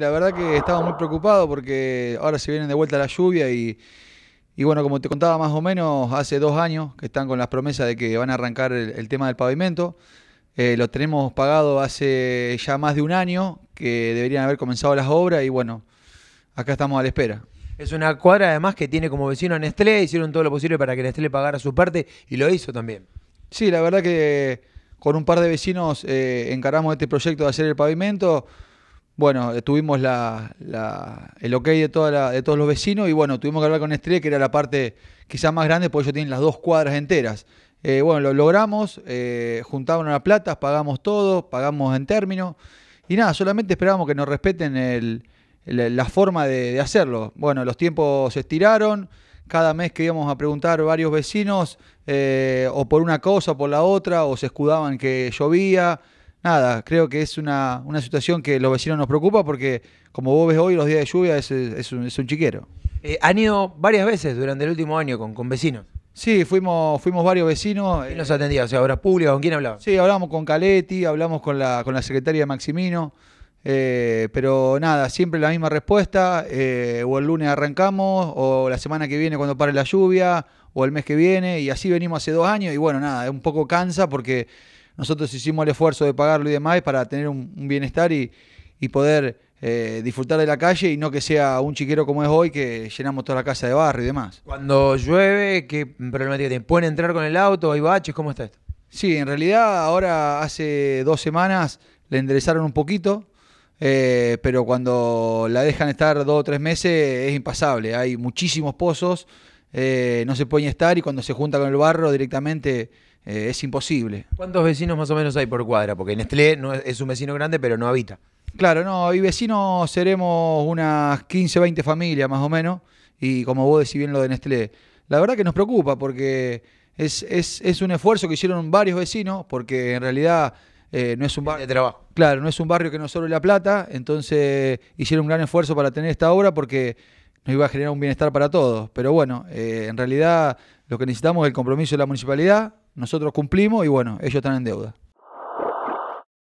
La verdad que estaba muy preocupado porque ahora se vienen de vuelta la lluvia y, bueno, como te contaba más o menos, hace dos años que están con las promesas de que van a arrancar el, tema del pavimento. Eh, lo tenemos pagado hace ya más de un año que deberían haber comenzado las obras y bueno, acá estamos a la espera. Es una cuadra además que tiene como vecino a Nestlé, hicieron todo lo posible para que Nestlé pagara su parte y lo hizo también. Sí, la verdad que con un par de vecinos encargamos eh, encaramos este proyecto de hacer el pavimento bueno, tuvimos la, el ok de, de todos los vecinos y bueno, tuvimos que hablar con Estrella, que era la parte quizás más grande, porque ellos tienen las dos cuadras enteras. Eh, bueno, lo logramos, eh, juntaron las plata, pagamos todo, pagamos en términos y nada, solamente esperábamos que nos respeten la forma de, hacerlo. Bueno, los tiempos se estiraron, cada mes que íbamos a preguntar varios vecinos eh, o por una cosa, o por la otra, o se escudaban que llovía nada, creo que es una, situación que los vecinos nos preocupa porque, como vos ves hoy, los días de lluvia es, un, chiquero. Eh, han ido varias veces durante el último año con, con vecinos. Sí, fuimos, fuimos varios vecinos. ¿Y nos eh, atendía? O sea, obras públicas, ¿con quién hablaba? Sí, hablamos con Caletti, hablamos con la, con la secretaria Maximino. Eh, pero nada, siempre la misma respuesta. o el lunes arrancamos, o la semana que viene cuando pare la lluvia, o el mes que viene. Y así venimos hace dos años. Y bueno, nada, es un poco cansa porque nosotros hicimos el esfuerzo de pagarlo y demás para tener un, bienestar y, poder eh, disfrutar de la calle y no que sea un chiquero como es hoy que llenamos toda la casa de barro y demás. Cuando llueve, ¿qué problemática tiene? ¿Pueden entrar con el auto? ¿Hay baches? ¿Cómo está esto? Sí, en realidad ahora hace dos semanas le enderezaron un poquito, eh, pero cuando la dejan estar dos o tres meses es impasable. Hay muchísimos pozos, eh, no se pueden estar y cuando se junta con el barro directamente eh, es imposible. ¿Cuántos vecinos más o menos hay por cuadra? Porque Nestlé no es, un vecino grande, pero no habita. Claro, no, hay vecinos seremos unas 15, 20 familias más o menos, y como vos decís bien lo de Nestlé, la verdad que nos preocupa porque es, es, es un esfuerzo que hicieron varios vecinos, porque en realidad eh, no es un barrio... De trabajo. Claro, no es un barrio que nos solo La Plata, entonces hicieron un gran esfuerzo para tener esta obra porque nos iba a generar un bienestar para todos. Pero bueno, eh, en realidad lo que necesitamos es el compromiso de la municipalidad, nosotros cumplimos y bueno, ellos están en deuda.